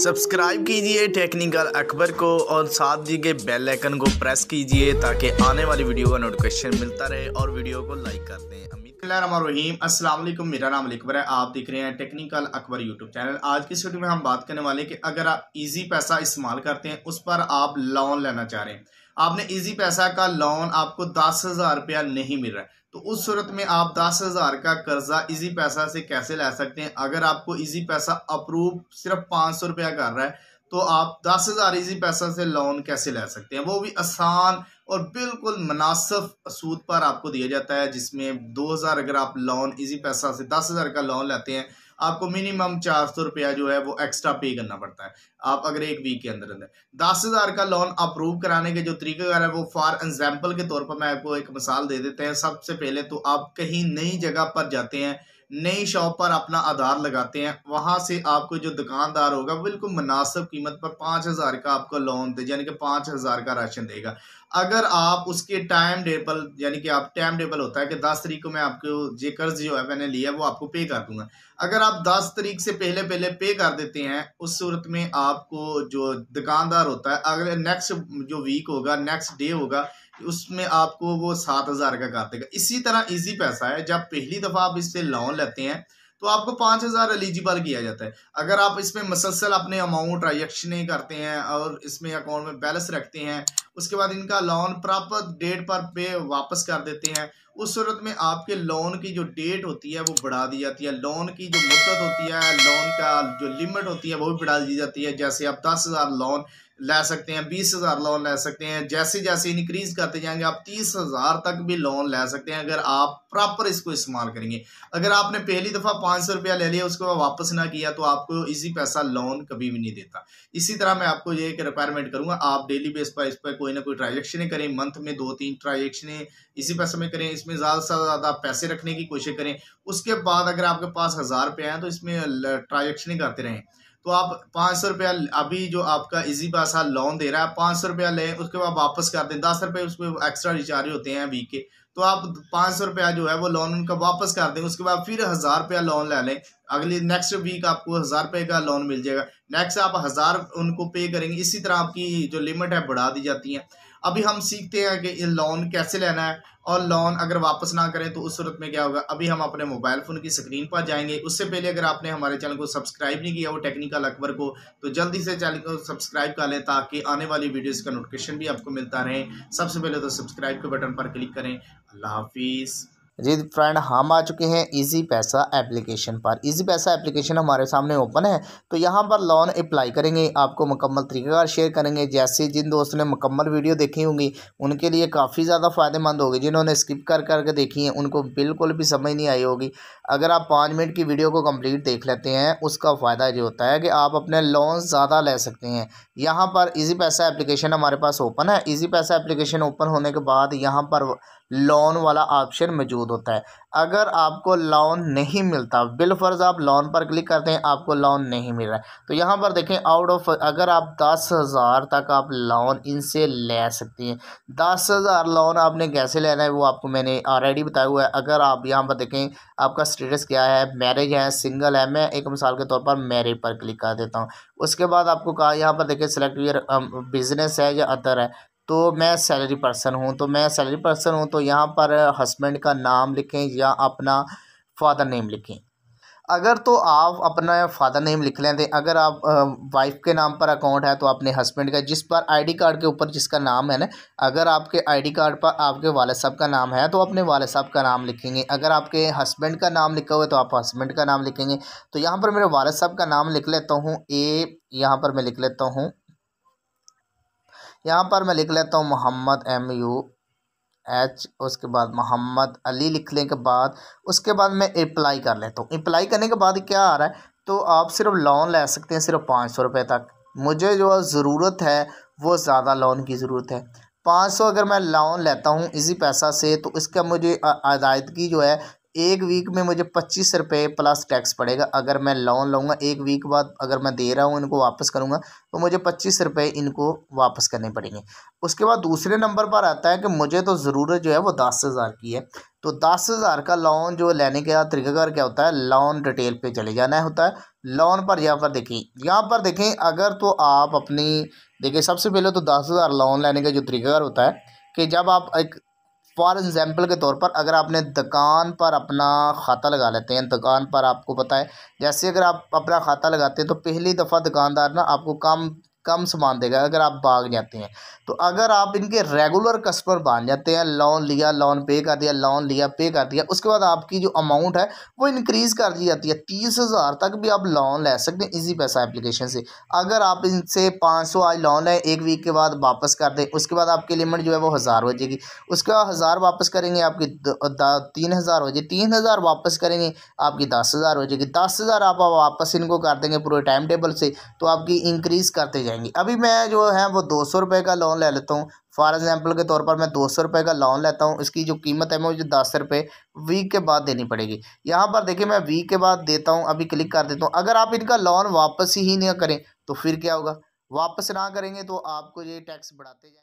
subscribe कीजिए technical Akbar को और साथ दिए बेल आइकन को प्रेस कीजिए ताकि आने वाली वीडियो का नोटिफिकेशन मिलता रहे और वीडियो को लाइक कर दें रहीम अस्सलाम वालेकुम मेरा नाम अकबर है आप देख रहे हैं टेक्निकल अकबर यूट्यूब चैनल आज की वीडियो में हम बात करने वाले कि अगर आप इजी पैसा इस्तेमाल करते हैं उस पर आप लोन लेना चाह रहे हैं आपने इजी पैसा का लोन आपको दस हज़ार रुपया नहीं मिल रहा है तो उस सूरत में आप दस हज़ार का कर्ज़ा इजी पैसा से कैसे ले सकते हैं अगर आपको इजी पैसा अप्रूव सिर्फ पाँच सौ रुपया कर रहा है तो आप दस हज़ार इजी पैसा से लोन कैसे ले सकते हैं वो भी आसान और बिल्कुल मुनासिब सूद पर आपको दिया जाता है जिसमें दो हज़ार अगर आप लोन इजी पैसा से दस हज़ार का लोन लेते हैं आपको मिनिमम चार सौ रुपया जो है वो एक्स्ट्रा पे करना पड़ता है आप अगर एक वीक के अंदर अंदर दस हज़ार का लोन अप्रूव कराने के जो तरीक़ेकार है वो फॉर एग्जाम्पल के तौर पर मैं आपको एक मिसाल दे देते हैं सबसे पहले तो आप कहीं नई जगह पर जाते हैं नई शॉप पर अपना आधार लगाते हैं वहां से आपको जो दुकानदार होगा बिल्कुल मुनासिब कीमत पर पाँच हज़ार का आपको लोन दे यानी कि पाँच हज़ार का राशन देगा अगर आप उसके टाइम टेबल यानी कि आप टाइम टेबल होता है कि दस तरीक को मैं आपको जो कर्ज जो है मैंने लिया वो आपको पे कर दूंगा अगर आप दस तरीक से पहले पहले पे कर देते हैं उस सूरत में आपको जो दुकानदार होता है अगर नेक्स्ट जो वीक होगा नेक्स्ट डे होगा उसमें आपको वो सात हज़ार का कर देगा इसी तरह इजी पैसा है जब पहली दफ़ा आप इससे लोन लेते हैं तो आपको पांच हज़ार एलिजिबल किया जाता है अगर आप इसमें मसलसल अपने अमाउंट नहीं करते हैं और इसमें अकाउंट में बैलेंस रखते हैं उसके बाद इनका लोन प्रॉपर डेट पर पे वापस कर देते हैं उस सूरत में आपके लोन की जो डेट होती है वो बढ़ा दी जाती है लोन की जो मुद्दत होती है लोन का जो लिमिट होती है वो भी बढ़ा दी जाती है जैसे आप दस हज़ार लोन ले सकते हैं बीस हज़ार लोन ले सकते हैं जैसे जैसे इनक्रीज करते जाएंगे आप तीस हज़ार तक भी लोन ले सकते हैं अगर आप प्रॉपर इसको इस्तेमाल करेंगे अगर आपने पहली दफ़ा पांच सौ रुपया ले लिया उसको वापस ना किया तो आपको इजी पैसा लोन कभी भी नहीं देता इसी तरह मैं आपको ये एक रिक्वायरमेंट करूंगा आप डेली बेस पर इस पर कोई ना कोई ट्रांजेक्शन करें मंथ में दो तीन ट्रांजेक्शन इसी पैसे में करें इसमें ज़्यादा से ज़्यादा पैसे रखने की कोशिश करें उसके बाद अगर आपके पास हज़ार रुपया है तो इसमें ट्रांजेक्शन करते रहें तो आप पाँच सौ रुपया अभी जो आपका इजी पास लोन दे रहा है पाँच सौ रुपया लें उसके बाद वापस कर दें दस रुपये उसमें एक्स्ट्रा रिचार्ज होते हैं वीक के तो आप पाँच सौ रुपया जो है वो लोन उनका वापस कर दें उसके बाद फिर हज़ार रुपया लोन ले लें अगली नेक्स्ट वीक आपको हज़ार रुपये का लोन मिल जाएगा नेक्स्ट आप हज़ार उनको पे करेंगे इसी तरह आपकी जो लिमिट है बढ़ा दी जाती है अभी हम सीखते हैं कि ये लोन कैसे लेना है और लोन अगर वापस ना करें तो उस सूरत में क्या होगा अभी हम अपने मोबाइल फ़ोन की स्क्रीन पर जाएंगे उससे पहले अगर आपने हमारे चैनल को सब्सक्राइब नहीं किया वो टेक्निकल अकबर को तो जल्दी से चैनल को सब्सक्राइब कर लें ताकि आने वाली वीडियोज़ का नोटिफिकेशन भी आपको मिलता रहे सबसे पहले तो सब्सक्राइब के बटन पर क्लिक करें अल्लाह हाफिज़ जी फ्रेंड हम आ चुके हैं इजी पैसा एप्लीकेशन पर इजी पैसा एप्लीकेशन हमारे सामने ओपन है तो यहाँ पर लोन अप्लाई करेंगे आपको मुकम्मल तरीक़ेकार शेयर करेंगे जैसे जिन दोस्तों ने मुकम्मल वीडियो देखी होंगी उनके लिए काफ़ी ज़्यादा फ़ायदेमंद होगी जिन्होंने स्किप कर करके देखी है उनको बिल्कुल भी समझ नहीं आई होगी अगर आप पाँच मिनट की वीडियो को कम्प्लीट देख लेते हैं उसका फ़ायदा ये होता है कि आप अपने लोन ज़्यादा ले सकते हैं यहाँ पर ईजी पैसा एप्लीकेशन हमारे पास ओपन है ईजी पैसा एप्लीकेशन ओपन होने के बाद यहाँ पर लोन वाला ऑप्शन मौजूद होता है अगर आपको लोन नहीं मिलता बिलफर्ज आप लोन पर क्लिक करते हैं आपको लोन नहीं मिल रहा है तो यहाँ पर देखें आउट ऑफ अगर आप दस हज़ार तक आप लोन इनसे ले सकते हैं दस हज़ार लोन आपने कैसे लेना है वो आपको मैंने ऑलरेडी बताया हुआ है अगर आप यहाँ पर देखें आपका स्टेटस क्या है मैरिज है सिंगल है मैं एक मिसाल के तौर पर मैरिज पर क्लिक कर देता हूँ उसके बाद आपको कहा यहाँ पर देखें सेलेक्ट बिजनेस um, है या अदर है तो मैं सैलरी पर्सन हूँ तो मैं सैलरी पर्सन हूँ तो यहाँ पर हस्बैंड का नाम लिखें या अपना फादर नेम लिखें अगर तो आप अपना फादर नेम लिख लें तो अगर आप वाइफ के नाम पर अकाउंट है तो अपने हस्बैंड का जिस पर आईडी कार्ड के ऊपर जिसका नाम है ना अगर आपके आईडी कार्ड पर आपके वाले साहब का नाम है तो अपने वाले साहब का नाम लिखेंगे अगर आपके हस्बैंड का नाम लिखा हुआ है तो आप हस्बैंड का नाम लिखेंगे तो यहाँ पर मेरे वाले साहब का नाम लिख लेता हूँ ए यहाँ पर मैं लिख लेता हूँ यहाँ पर मैं लिख लेता हूँ मोहम्मद एम यू एच उसके बाद मोहम्मद अली लिखने के बाद उसके बाद मैं अप्लाई कर लेता हूँ अप्लाई करने के बाद क्या आ रहा है तो आप सिर्फ लोन ले सकते हैं सिर्फ पाँच सौ रुपये तक मुझे जो ज़रूरत है वो ज़्यादा लोन की ज़रूरत है पाँच सौ अगर मैं लोन लेता हूँ इसी पैसा से तो इसका मुझे अदायगी जो है एक वीक में मुझे पच्चीस रुपये प्लस टैक्स पड़ेगा अगर मैं लोन लूँगा एक वीक बाद अगर मैं दे रहा हूँ इनको वापस करूँगा तो मुझे पच्चीस रुपये इनको वापस करने पड़ेंगे उसके बाद दूसरे नंबर पर आता है कि मुझे तो ज़रूरत जो है वो दस हज़ार की है तो दस हज़ार का लोन जो लेने का तरीकाकार क्या होता है लोन डिटेल पर चले जाना होता है लोन पर यहाँ पर देखें यहाँ पर देखें अगर तो आप अपनी देखिए सबसे पहले तो दस हज़ार लोन लेने का जो तरीकाकार होता है कि जब आप एक फॉर एग्ज़ाम्पल के तौर पर अगर आपने दुकान पर अपना खाता लगा लेते हैं दुकान पर आपको पता है जैसे अगर आप अपना खाता लगाते हैं तो पहली दफ़ा दुकानदार ना आपको कम कम सामान देगा अगर आप भाग जाते हैं तो अगर आप इनके रेगुलर कस्टमर बन जाते हैं लोन लिया लोन पे कर दिया लोन लिया पे कर दिया उसके बाद आपकी जो अमाउंट है वो इनक्रीज़ कर दी जाती है तीस हज़ार तक भी आप लोन ले सकते हैं इजी पैसा एप्लीकेशन से अगर आप इनसे पाँच सौ आज लोन लें एक वीक के बाद वापस कर दें उसके बाद आपकी लिमिट जो है वो हज़ार हो जाएगी उसका हज़ार वापस करेंगे आपकी तीन हज़ार हो जाएगी तीन हज़ार वापस करेंगे आपकी दस हज़ार हो जाएगी दस हज़ार आप वापस इनको कर देंगे पूरे टाइम टेबल से तो आपकी इंक्रीज़ करते जाए जाएंगी अभी मैं जो है वो दो सौ रुपये का लोन ले लेता हूँ फॉर एग्जाम्पल के तौर पर मैं दो सौ रुपये का लोन लेता हूँ इसकी जो कीमत है मुझे दस रुपये वीक के बाद देनी पड़ेगी यहाँ पर देखिए मैं वीक के बाद देता हूँ अभी क्लिक कर देता हूँ अगर आप इनका लोन वापस ही ना करें तो फिर क्या होगा वापस ना करेंगे तो आपको ये टैक्स बढ़ाते जाएंगे